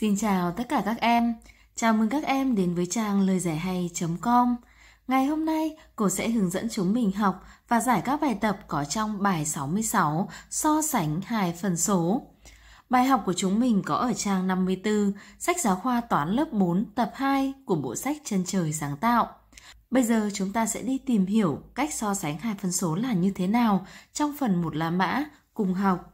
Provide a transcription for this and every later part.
Xin chào tất cả các em. Chào mừng các em đến với trang lời giải hay.com. Ngày hôm nay, cô sẽ hướng dẫn chúng mình học và giải các bài tập có trong bài 66 so sánh hai phần số. Bài học của chúng mình có ở trang 54, sách giáo khoa toán lớp 4 tập 2 của bộ sách Chân trời sáng tạo. Bây giờ chúng ta sẽ đi tìm hiểu cách so sánh hai phân số là như thế nào trong phần một là mã cùng học.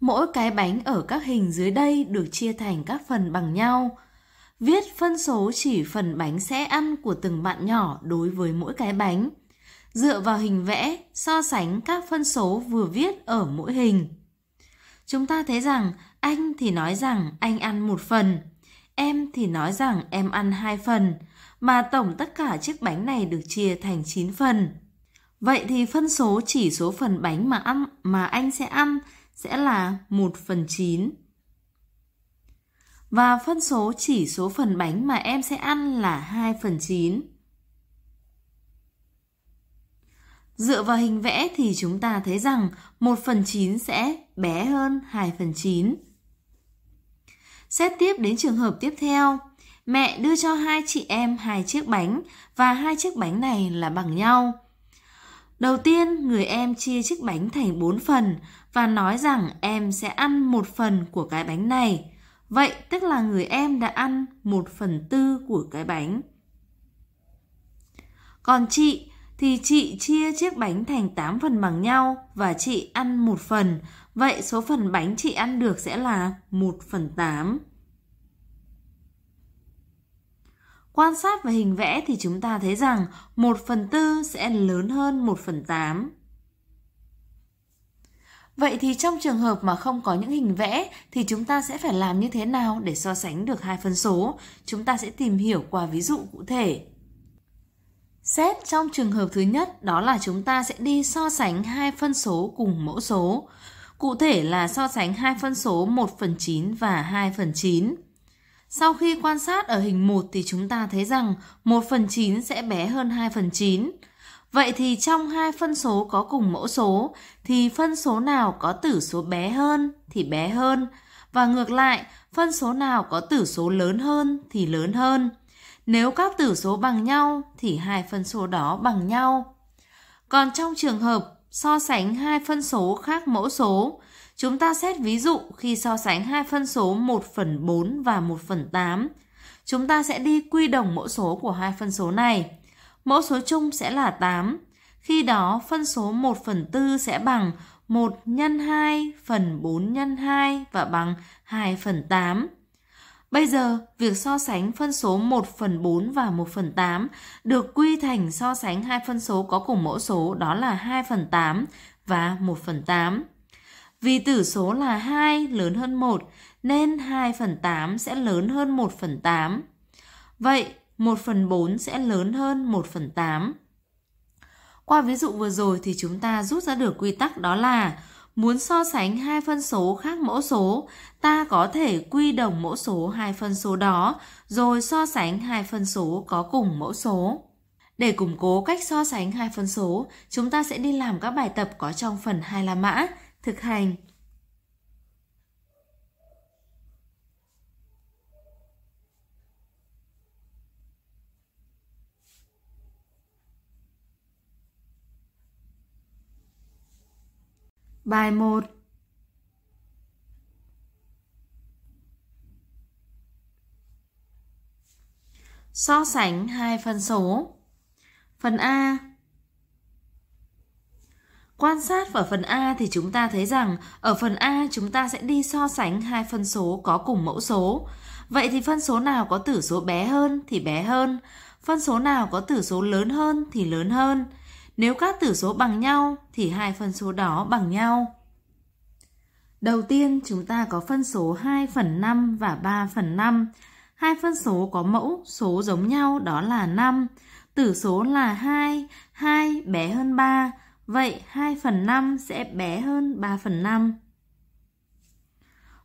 Mỗi cái bánh ở các hình dưới đây được chia thành các phần bằng nhau. Viết phân số chỉ phần bánh sẽ ăn của từng bạn nhỏ đối với mỗi cái bánh. Dựa vào hình vẽ, so sánh các phân số vừa viết ở mỗi hình. Chúng ta thấy rằng anh thì nói rằng anh ăn một phần, em thì nói rằng em ăn hai phần, mà tổng tất cả chiếc bánh này được chia thành 9 phần. Vậy thì phân số chỉ số phần bánh mà ăn mà anh sẽ ăn sẽ là 1 phần 9. Và phân số chỉ số phần bánh mà em sẽ ăn là 2 phần 9. Dựa vào hình vẽ thì chúng ta thấy rằng 1 phần 9 sẽ bé hơn 2 phần 9. Xét tiếp đến trường hợp tiếp theo. Mẹ đưa cho hai chị em hai chiếc bánh và hai chiếc bánh này là bằng nhau. Đầu tiên, người em chia chiếc bánh thành 4 phần và nói rằng em sẽ ăn một phần của cái bánh này. Vậy tức là người em đã ăn một phần tư của cái bánh. Còn chị thì chị chia chiếc bánh thành 8 phần bằng nhau và chị ăn một phần. Vậy số phần bánh chị ăn được sẽ là 1 phần 8. Quan sát vào hình vẽ thì chúng ta thấy rằng 1 phần 4 sẽ lớn hơn 1 phần 8. Vậy thì trong trường hợp mà không có những hình vẽ thì chúng ta sẽ phải làm như thế nào để so sánh được hai phân số? Chúng ta sẽ tìm hiểu qua ví dụ cụ thể. Xét trong trường hợp thứ nhất đó là chúng ta sẽ đi so sánh hai phân số cùng mẫu số. Cụ thể là so sánh hai phân số 1 phần 9 và 2 phần 9. Sau khi quan sát ở hình 1 thì chúng ta thấy rằng 1 phần 9 sẽ bé hơn 2 phần 9. Vậy thì trong hai phân số có cùng mẫu số thì phân số nào có tử số bé hơn thì bé hơn và ngược lại, phân số nào có tử số lớn hơn thì lớn hơn. Nếu các tử số bằng nhau thì hai phân số đó bằng nhau. Còn trong trường hợp so sánh hai phân số khác mẫu số, chúng ta xét ví dụ khi so sánh hai phân số 1 phần 4 và 1 phần 8. Chúng ta sẽ đi quy đồng mẫu số của hai phân số này. Mẫu số chung sẽ là 8. Khi đó phân số 1 phần 4 sẽ bằng 1 nhân 2 phần 4 nhân 2 và bằng 2 phần 8. Bây giờ, việc so sánh phân số 1 phần 4 và 1 phần 8 được quy thành so sánh hai phân số có cùng mẫu số đó là 2 phần 8 và 1 phần 8. Vì tử số là 2 lớn hơn 1 nên 2 phần 8 sẽ lớn hơn 1 phần 8. Vậy 1 phần 4 sẽ lớn hơn 1 phần 8. Qua ví dụ vừa rồi thì chúng ta rút ra được quy tắc đó là muốn so sánh hai phân số khác mẫu số, ta có thể quy đồng mẫu số hai phân số đó rồi so sánh hai phân số có cùng mẫu số. Để củng cố cách so sánh hai phân số, chúng ta sẽ đi làm các bài tập có trong phần hai la mã, thực hành Bài 1 So sánh hai phân số. Phần A Quan sát vào phần A thì chúng ta thấy rằng ở phần A chúng ta sẽ đi so sánh hai phân số có cùng mẫu số. Vậy thì phân số nào có tử số bé hơn thì bé hơn, phân số nào có tử số lớn hơn thì lớn hơn. Nếu các tử số bằng nhau thì hai phân số đó bằng nhau. Đầu tiên chúng ta có phân số 2 phần 5 và 3 phần 5. Hai phân số có mẫu số giống nhau đó là 5. Tử số là 2, 2 bé hơn 3. Vậy 2 phần 5 sẽ bé hơn 3 phần 5.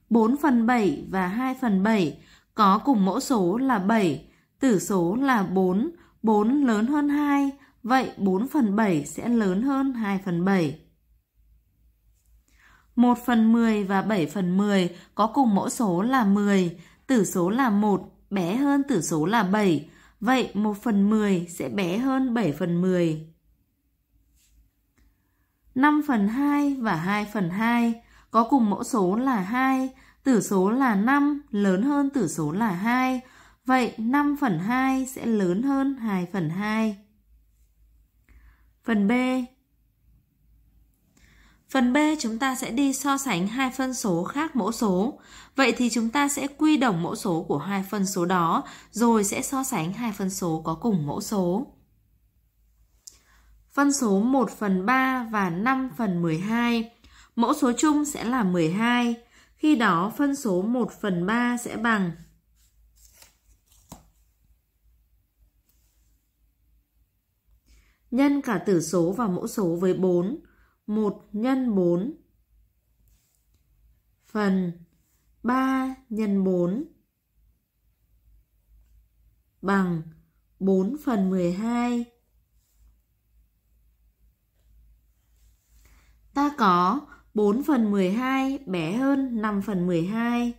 4 phần 7 và 2 phần 7 có cùng mẫu số là 7, tử số là 4, 4 lớn hơn 2, Vậy 4 phần 7 sẽ lớn hơn 2 phần 7. 1 phần 10 và 7 phần 10 có cùng mẫu số là 10, tử số là 1, bé hơn tử số là 7. Vậy 1 phần 10 sẽ bé hơn 7 phần 10. 5 phần 2 và 2 phần 2 có cùng mẫu số là 2, tử số là 5 lớn hơn tử số là 2. Vậy 5 phần 2 sẽ lớn hơn 2 phần 2. Phần B Phần B chúng ta sẽ đi so sánh hai phân số khác mẫu số. Vậy thì chúng ta sẽ quy đồng mẫu số của hai phân số đó, rồi sẽ so sánh hai phân số có cùng mẫu số. Phân số 1 phần 3 và 5 phần 12. Mẫu số chung sẽ là 12. Khi đó phân số 1 phần 3 sẽ bằng nhân cả tử số và mẫu số với 4. 1 nhân 4. Phần 3 nhân 4 bằng 4 phần 12. Ta có 4 phần 12 bé hơn 5 phần 12.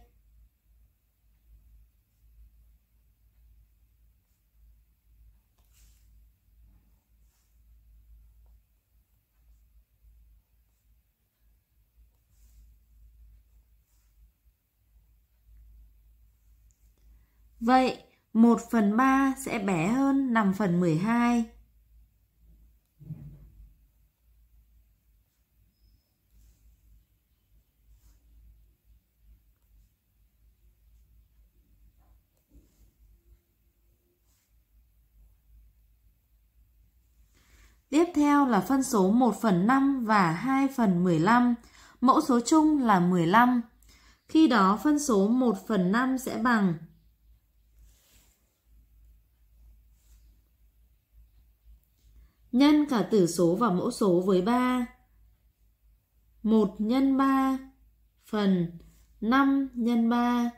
Vậy 1 phần 3 sẽ bé hơn 5 phần 12. Tiếp theo là phân số 1 phần 5 và 2 phần 15. Mẫu số chung là 15. Khi đó phân số 1 phần 5 sẽ bằng nhân cả tử số và mẫu số với 3. 1 nhân 3 phần 5 nhân 3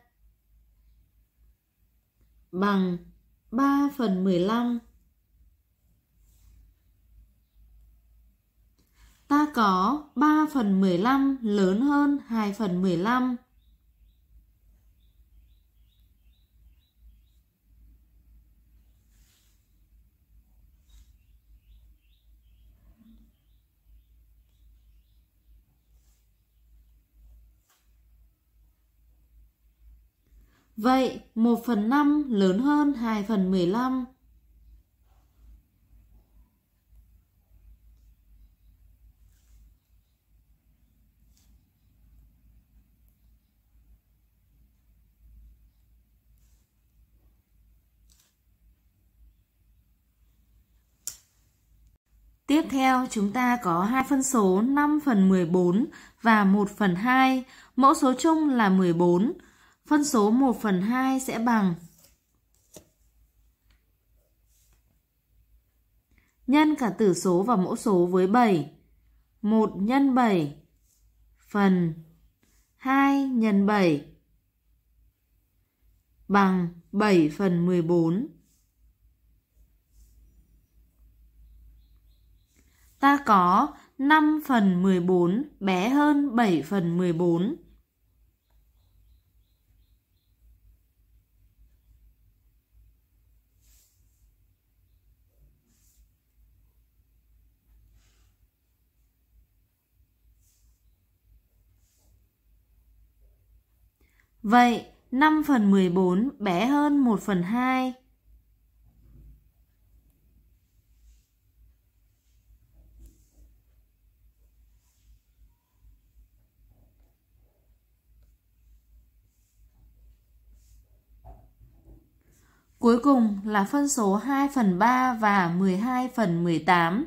bằng 3 phần 15. Ta có 3 phần 15 lớn hơn 2 phần 15. Vậy 1 phần 5 lớn hơn 2 phần 15. Tiếp theo chúng ta có hai phân số 5 phần 14 và 1 phần 2. Mẫu số chung là 14 phân số 1 phần 2 sẽ bằng nhân cả tử số và mẫu số với 7. 1 nhân 7 phần 2 nhân 7 bằng 7 phần 14. Ta có 5 phần 14 bé hơn 7 phần 14. Vậy 5 phần 14 bé hơn 1 phần 2. Cuối cùng là phân số 2 phần 3 và 12 phần 18.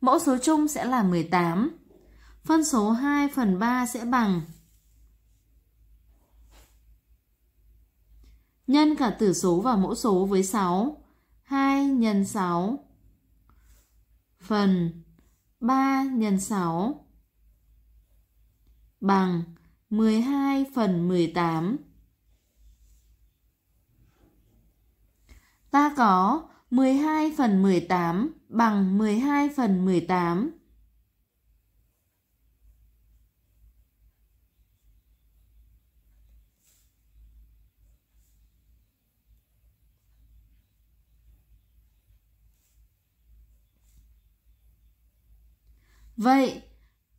Mẫu số chung sẽ là 18. Phân số 2 phần 3 sẽ bằng nhân cả tử số và mẫu số với 6. 2 nhân 6 phần 3 nhân 6 bằng 12 phần 18. Ta có 12 phần 18 bằng 12 phần 18. Vậy,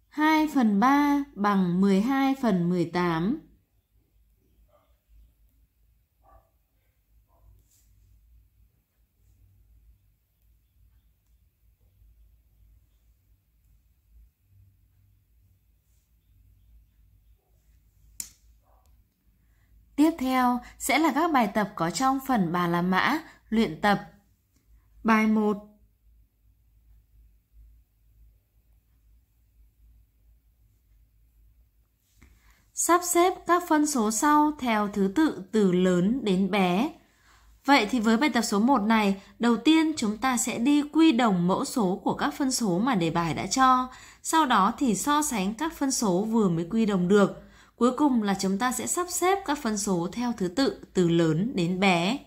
2 phần 3 bằng 12 phần 18. Tiếp theo sẽ là các bài tập có trong phần bà làm mã, luyện tập. Bài 1 Sắp xếp các phân số sau theo thứ tự từ lớn đến bé. Vậy thì với bài tập số 1 này, đầu tiên chúng ta sẽ đi quy đồng mẫu số của các phân số mà đề bài đã cho, sau đó thì so sánh các phân số vừa mới quy đồng được. Cuối cùng là chúng ta sẽ sắp xếp các phân số theo thứ tự từ lớn đến bé.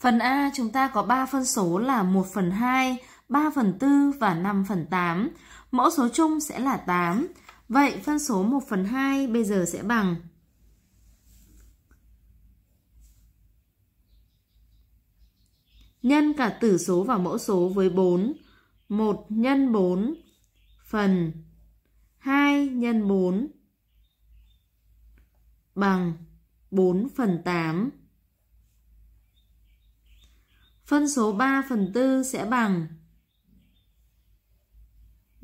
Phần A chúng ta có 3 phân số là 1 phần 2, 3 phần 4 và 5 phần 8. Mẫu số chung sẽ là 8. Vậy phân số 1 phần 2 bây giờ sẽ bằng nhân cả tử số và mẫu số với 4. 1 nhân 4 phần 2 nhân 4 bằng 4 phần 8. Phân số 3 phần 4 sẽ bằng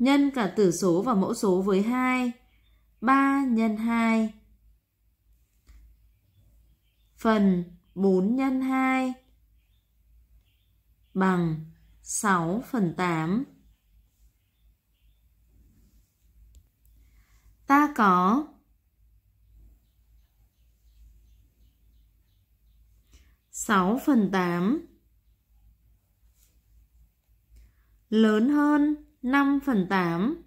nhân cả tử số và mẫu số với 2. 3 nhân 2 phần 4 nhân 2 bằng 6 phần 8. Ta có sáu phần tám lớn hơn 5 phần 8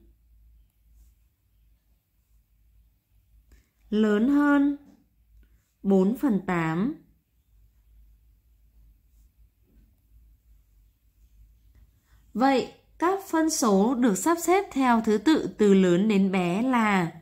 lớn hơn 4 phần 8 Vậy, các phân số được sắp xếp theo thứ tự từ lớn đến bé là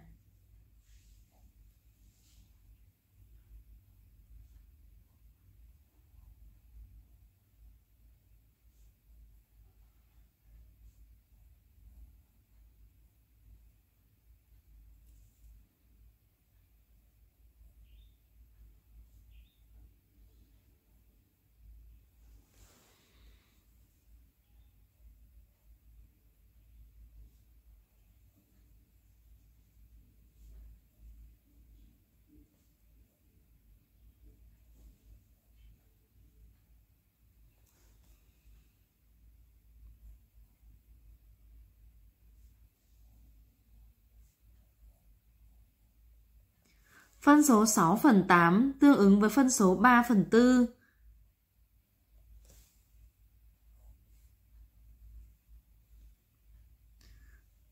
Phân số 6 phần 8 tương ứng với phân số 3 phần 4.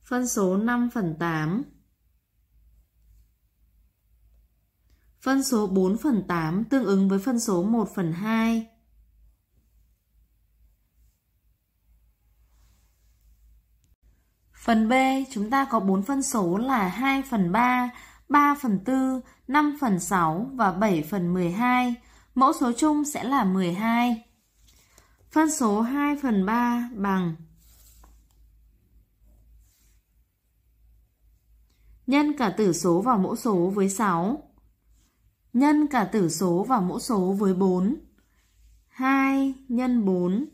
Phân số 5 phần 8. Phân số 4 phần 8 tương ứng với phân số 1 phần 2. Phần B, chúng ta có 4 phân số là 2 phần 3, 3 phần 4 5 phần 6 và 7 phần 12, mẫu số chung sẽ là 12. Phân số 2 phần 3 bằng Nhân cả tử số và mẫu số với 6 Nhân cả tử số và mẫu số với 4 2 nhân 4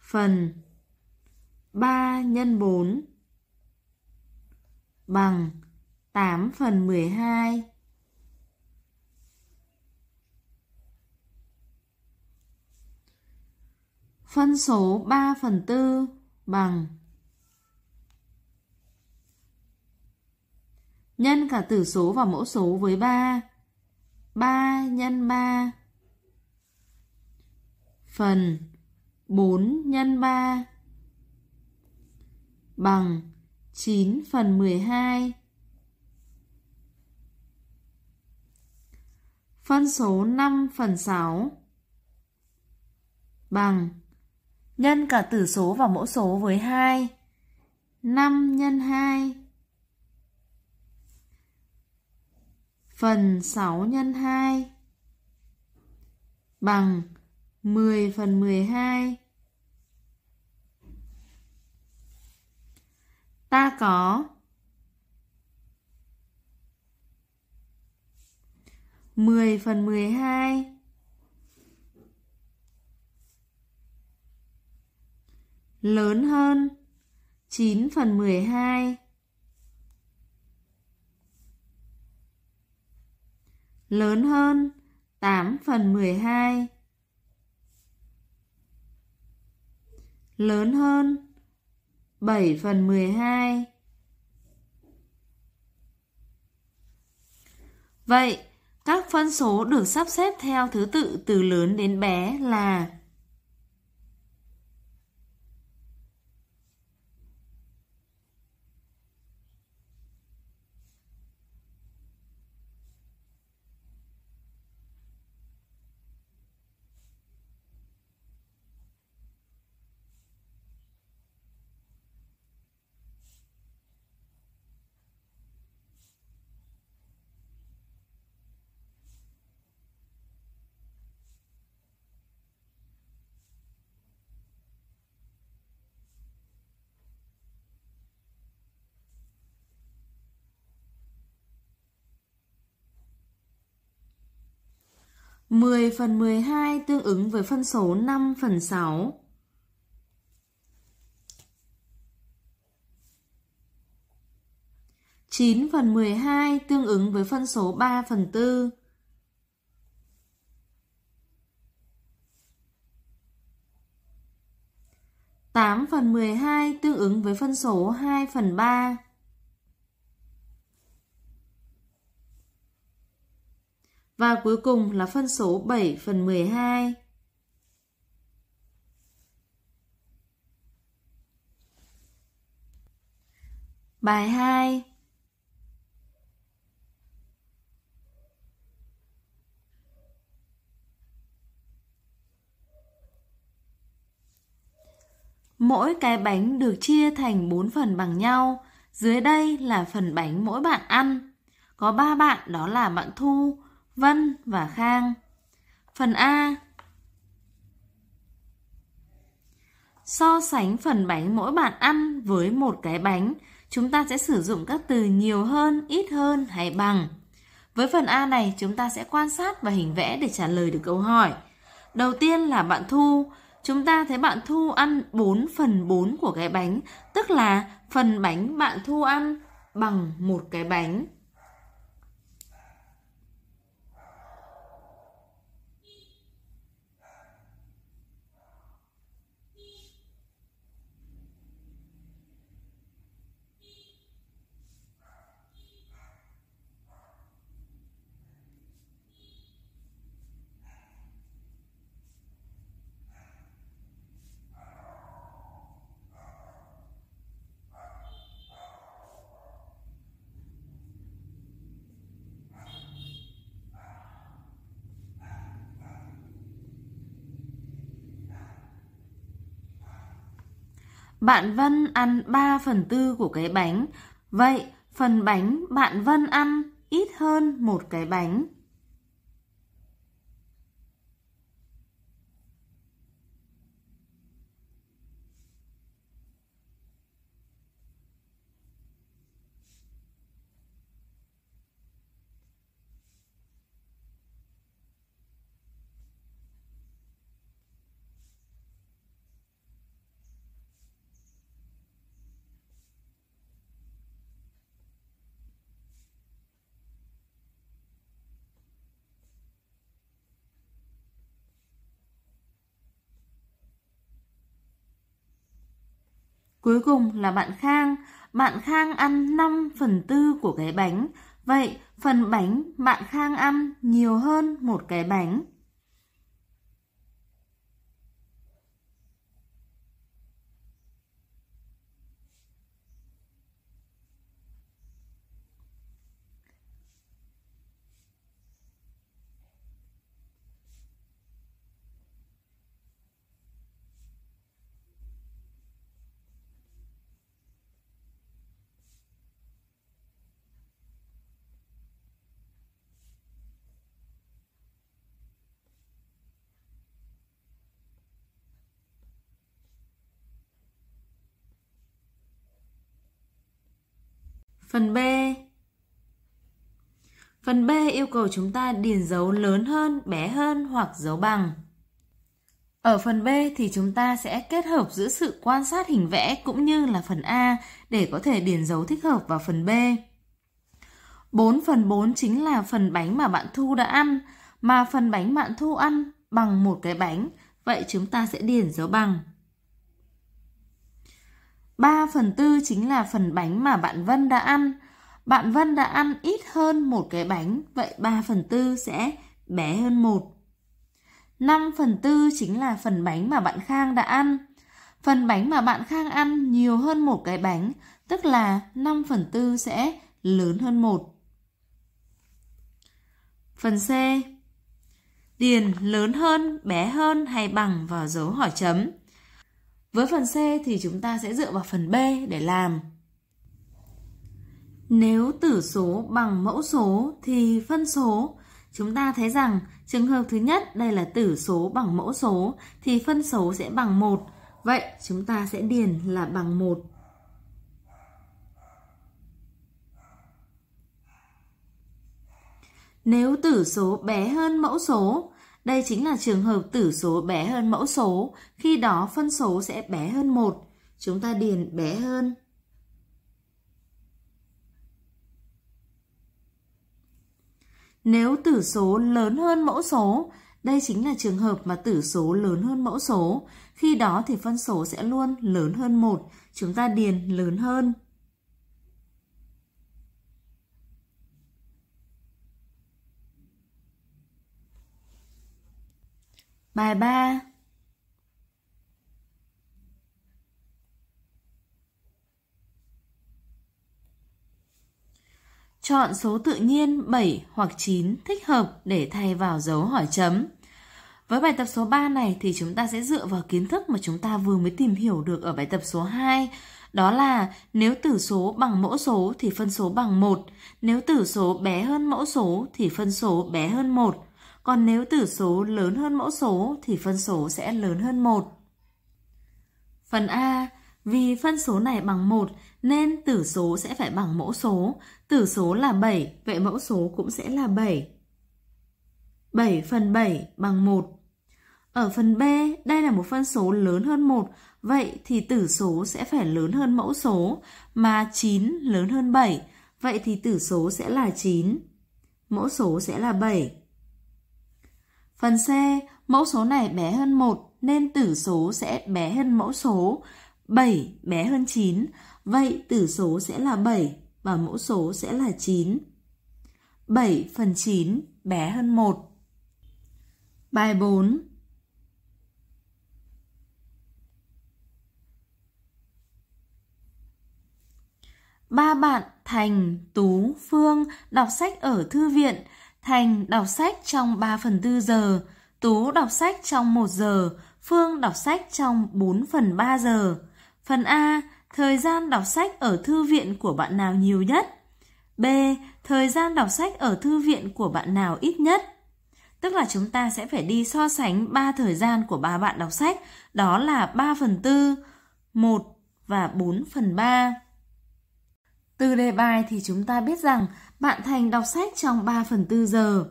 Phần 3 nhân 4 Bằng 8 phần 12 Phân số 3 phần 4 bằng Nhân cả tử số và mẫu số với 3 3 nhân 3 Phần 4 nhân 3 Bằng 9 phần 12 phân số 5 phần 6 bằng nhân cả tử số và mẫu số với 2. 5 nhân 2 phần 6 nhân 2 bằng 10 phần 12. Ta có 10 phần 12 lớn hơn 9 phần 12 lớn hơn 8 phần 12 lớn hơn 7 phần 12 Vậy các phân số được sắp xếp theo thứ tự từ lớn đến bé là 10 phần 12 tương ứng với phân số 5 phần 6. chín phần mười hai tương ứng với phân số ba phần tư tám phần mười hai tương ứng với phân số hai phần ba và cuối cùng là phân số 7 phần 12. Bài 2 Mỗi cái bánh được chia thành 4 phần bằng nhau. Dưới đây là phần bánh mỗi bạn ăn. Có 3 bạn đó là bạn Thu, Vân và Khang. Phần A So sánh phần bánh mỗi bạn ăn với một cái bánh, chúng ta sẽ sử dụng các từ nhiều hơn, ít hơn hay bằng. Với phần A này, chúng ta sẽ quan sát và hình vẽ để trả lời được câu hỏi. Đầu tiên là bạn Thu. Chúng ta thấy bạn Thu ăn 4 phần 4 của cái bánh, tức là phần bánh bạn Thu ăn bằng một cái bánh. Bạn Vân ăn 3 phần tư của cái bánh. Vậy phần bánh bạn Vân ăn ít hơn một cái bánh. Cuối cùng là bạn Khang. Bạn Khang ăn 5 phần tư của cái bánh. Vậy phần bánh bạn Khang ăn nhiều hơn một cái bánh. Phần B Phần B yêu cầu chúng ta điền dấu lớn hơn, bé hơn hoặc dấu bằng. Ở phần B thì chúng ta sẽ kết hợp giữa sự quan sát hình vẽ cũng như là phần A để có thể điền dấu thích hợp vào phần B. 4 phần 4 chính là phần bánh mà bạn Thu đã ăn, mà phần bánh bạn Thu ăn bằng một cái bánh, vậy chúng ta sẽ điền dấu bằng. 3 phần tư chính là phần bánh mà bạn Vân đã ăn. Bạn Vân đã ăn ít hơn một cái bánh, vậy 3 phần tư sẽ bé hơn 1. 5 phần tư chính là phần bánh mà bạn Khang đã ăn. Phần bánh mà bạn Khang ăn nhiều hơn một cái bánh, tức là 5 phần tư sẽ lớn hơn 1. Phần C. Điền lớn hơn, bé hơn hay bằng vào dấu hỏi chấm. Với phần C thì chúng ta sẽ dựa vào phần B để làm. Nếu tử số bằng mẫu số thì phân số. Chúng ta thấy rằng trường hợp thứ nhất đây là tử số bằng mẫu số thì phân số sẽ bằng 1. Vậy chúng ta sẽ điền là bằng 1. Nếu tử số bé hơn mẫu số đây chính là trường hợp tử số bé hơn mẫu số, khi đó phân số sẽ bé hơn 1. Chúng ta điền bé hơn. Nếu tử số lớn hơn mẫu số, đây chính là trường hợp mà tử số lớn hơn mẫu số, khi đó thì phân số sẽ luôn lớn hơn 1, chúng ta điền lớn hơn. Bài 3 Chọn số tự nhiên 7 hoặc 9 thích hợp để thay vào dấu hỏi chấm. Với bài tập số 3 này thì chúng ta sẽ dựa vào kiến thức mà chúng ta vừa mới tìm hiểu được ở bài tập số 2. Đó là nếu tử số bằng mẫu số thì phân số bằng 1, nếu tử số bé hơn mẫu số thì phân số bé hơn 1 còn nếu tử số lớn hơn mẫu số thì phân số sẽ lớn hơn 1. Phần A, vì phân số này bằng 1 nên tử số sẽ phải bằng mẫu số. Tử số là 7, vậy mẫu số cũng sẽ là 7. 7 phần 7 bằng 1. Ở phần B, đây là một phân số lớn hơn 1, vậy thì tử số sẽ phải lớn hơn mẫu số, mà 9 lớn hơn 7, vậy thì tử số sẽ là 9. Mẫu số sẽ là 7. Phần C, mẫu số này bé hơn 1 nên tử số sẽ bé hơn mẫu số 7 bé hơn 9. Vậy tử số sẽ là 7 và mẫu số sẽ là 9. 7 phần 9 bé hơn 1. Bài 4 Ba bạn Thành, Tú, Phương đọc sách ở thư viện Thành đọc sách trong 3 phần 4 giờ, Tú đọc sách trong 1 giờ, Phương đọc sách trong 4 phần 3 giờ. Phần A, thời gian đọc sách ở thư viện của bạn nào nhiều nhất? B. Thời gian đọc sách ở thư viện của bạn nào ít nhất? Tức là chúng ta sẽ phải đi so sánh 3 thời gian của ba bạn đọc sách, đó là 3 phần 4, 1 và 4 phần 3. Từ đề bài thì chúng ta biết rằng bạn Thành đọc sách trong 3 phần 4 giờ.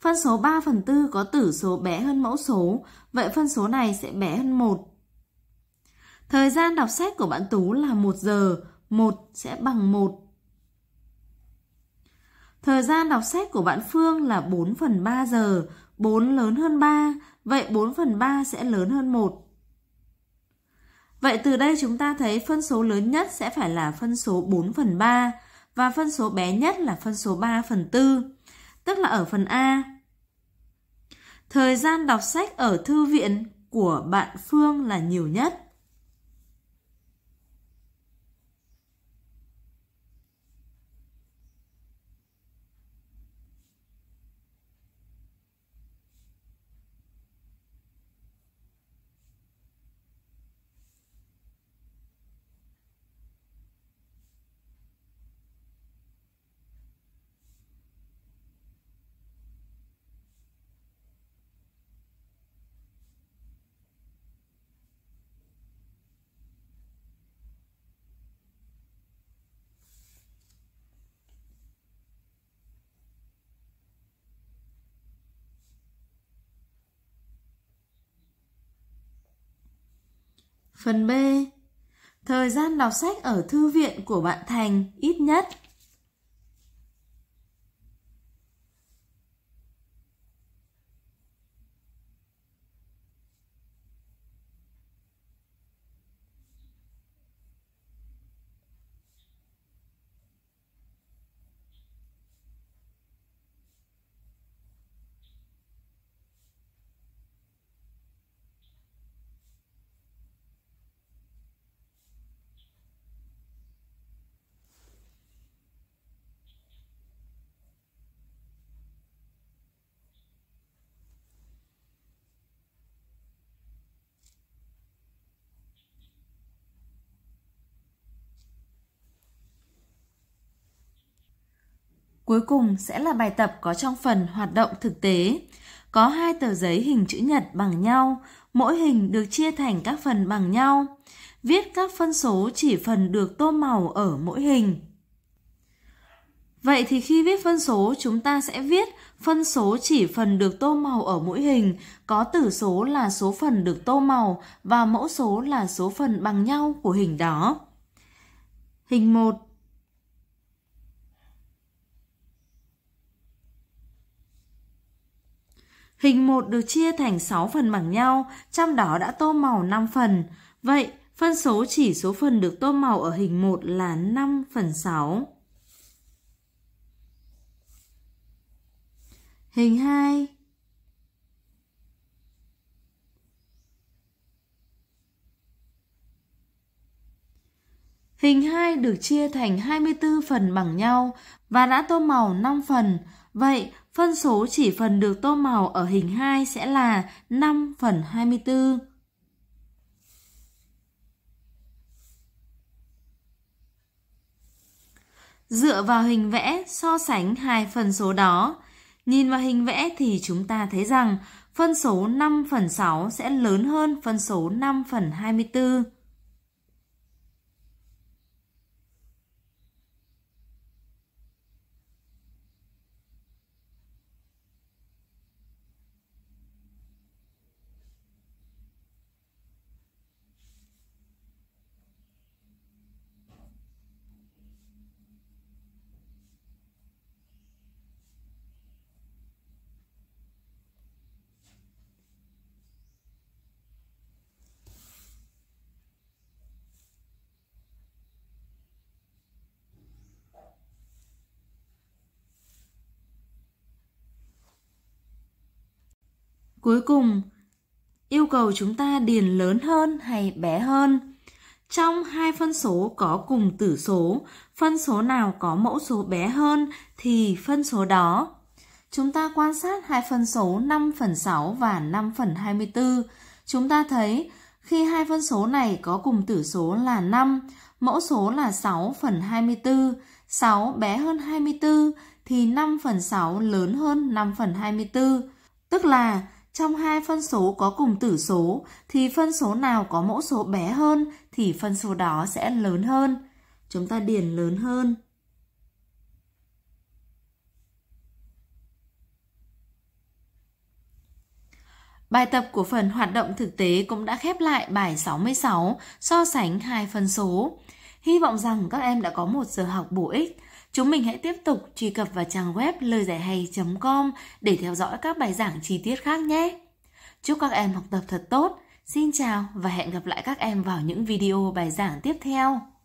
Phân số 3 phần 4 có tử số bé hơn mẫu số, vậy phân số này sẽ bé hơn 1. Thời gian đọc sách của bạn Tú là 1 giờ, 1 sẽ bằng 1. Thời gian đọc sách của bạn Phương là 4 phần 3 giờ, 4 lớn hơn 3, vậy 4 phần 3 sẽ lớn hơn 1. Vậy từ đây chúng ta thấy phân số lớn nhất sẽ phải là phân số 4 phần 3 và phân số bé nhất là phân số 3 phần 4, tức là ở phần A. Thời gian đọc sách ở thư viện của bạn Phương là nhiều nhất. Phần B. Thời gian đọc sách ở thư viện của bạn Thành ít nhất Cuối cùng sẽ là bài tập có trong phần hoạt động thực tế. Có hai tờ giấy hình chữ nhật bằng nhau, mỗi hình được chia thành các phần bằng nhau. Viết các phân số chỉ phần được tô màu ở mỗi hình. Vậy thì khi viết phân số, chúng ta sẽ viết phân số chỉ phần được tô màu ở mỗi hình có tử số là số phần được tô màu và mẫu số là số phần bằng nhau của hình đó. Hình 1 Hình 1 được chia thành 6 phần bằng nhau, trong đó đã tô màu 5 phần. Vậy, phân số chỉ số phần được tô màu ở hình 1 là 5 phần 6. Hình 2 Hình 2 được chia thành 24 phần bằng nhau và đã tô màu 5 phần. Vậy, phân số chỉ phần được tô màu ở hình 2 sẽ là 5 phần 24. Dựa vào hình vẽ, so sánh hai phân số đó. Nhìn vào hình vẽ thì chúng ta thấy rằng phân số 5 phần 6 sẽ lớn hơn phân số 5 phần 24. Cuối cùng, yêu cầu chúng ta điền lớn hơn hay bé hơn. Trong hai phân số có cùng tử số, phân số nào có mẫu số bé hơn thì phân số đó. Chúng ta quan sát hai phân số 5 phần 6 và 5 phần 24. Chúng ta thấy khi hai phân số này có cùng tử số là 5, mẫu số là 6 phần 24, 6 bé hơn 24 thì 5 phần 6 lớn hơn 5 phần 24. Tức là trong hai phân số có cùng tử số thì phân số nào có mẫu số bé hơn thì phân số đó sẽ lớn hơn. Chúng ta điền lớn hơn. Bài tập của phần hoạt động thực tế cũng đã khép lại bài 66 so sánh hai phân số. Hy vọng rằng các em đã có một giờ học bổ ích Chúng mình hãy tiếp tục truy cập vào trang web lời giải hay.com để theo dõi các bài giảng chi tiết khác nhé. Chúc các em học tập thật tốt. Xin chào và hẹn gặp lại các em vào những video bài giảng tiếp theo.